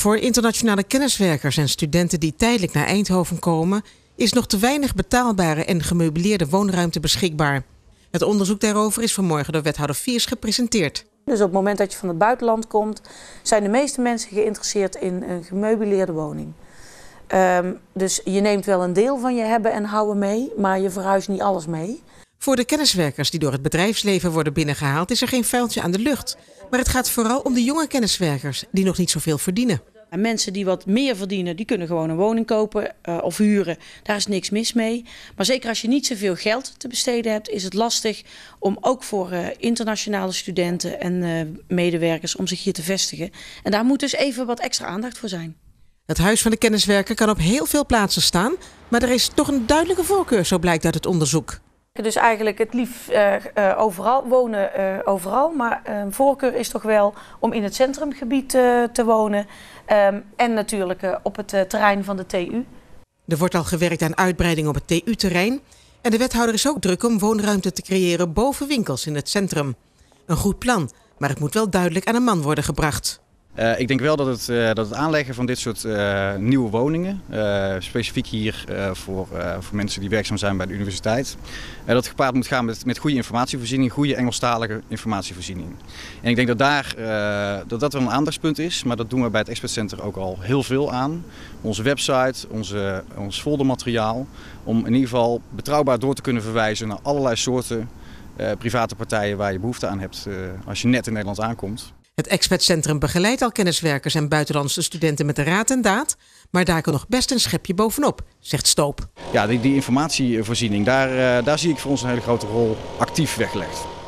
Voor internationale kenniswerkers en studenten die tijdelijk naar Eindhoven komen, is nog te weinig betaalbare en gemeubileerde woonruimte beschikbaar. Het onderzoek daarover is vanmorgen door wethouder Viers gepresenteerd. Dus op het moment dat je van het buitenland komt, zijn de meeste mensen geïnteresseerd in een gemeubileerde woning. Ehm, dus je neemt wel een deel van je hebben en houden mee, maar je verhuist niet alles mee. Voor de kenniswerkers die door het bedrijfsleven worden binnengehaald, is er geen vuiltje aan de lucht. Maar het gaat vooral om de jonge kenniswerkers die nog niet zoveel verdienen. En mensen die wat meer verdienen, die kunnen gewoon een woning kopen eh, of huren. Daar is niks mis mee. Maar zeker als je niet zoveel geld te besteden hebt, is het lastig om ook voor eh, internationale studenten en eh, medewerkers om zich hier te vestigen. En daar moet dus even wat extra aandacht voor zijn. Het huis van de kenniswerker kan op heel veel plaatsen staan, maar er is toch een duidelijke voorkeur, zo blijkt uit het onderzoek. Dus eigenlijk het lief eh, eh, overal, wonen eh, overal. Maar een ehm, voorkeur is toch wel om in het centrumgebied te wonen. Ehm, en natuurlijk op het terrein van de TU. Er wordt al gewerkt aan uitbreiding op het TU-terrein. En de wethouder is ook druk om woonruimte te creëren boven winkels in het centrum. Een goed plan, maar het moet wel duidelijk aan een man worden gebracht. Eh, ik denk wel dat het, eh, dat het aanleggen van dit soort eh, nieuwe woningen, specifiek hier voor, voor mensen die werkzaam zijn bij de universiteit, dat gepaard moet gaan met, met goede informatievoorziening, goede Engelstalige informatievoorziening. En ik denk dat daar, dat, dat wel een aandachtspunt is, maar dat doen we bij het Expert Center ook al heel veel aan. Onze website, onze, ons foldermateriaal, om in ieder geval betrouwbaar door te kunnen verwijzen naar allerlei soorten private partijen waar je behoefte aan hebt als je net in Nederland aankomt. Het expertcentrum begeleidt al kenniswerkers en buitenlandse studenten met de raad en daad. Maar daar kan nog best een schepje bovenop, zegt Stoop. Ja, die, die informatievoorziening, daar, eh, daar zie ik voor ons een hele grote rol actief weggelegd.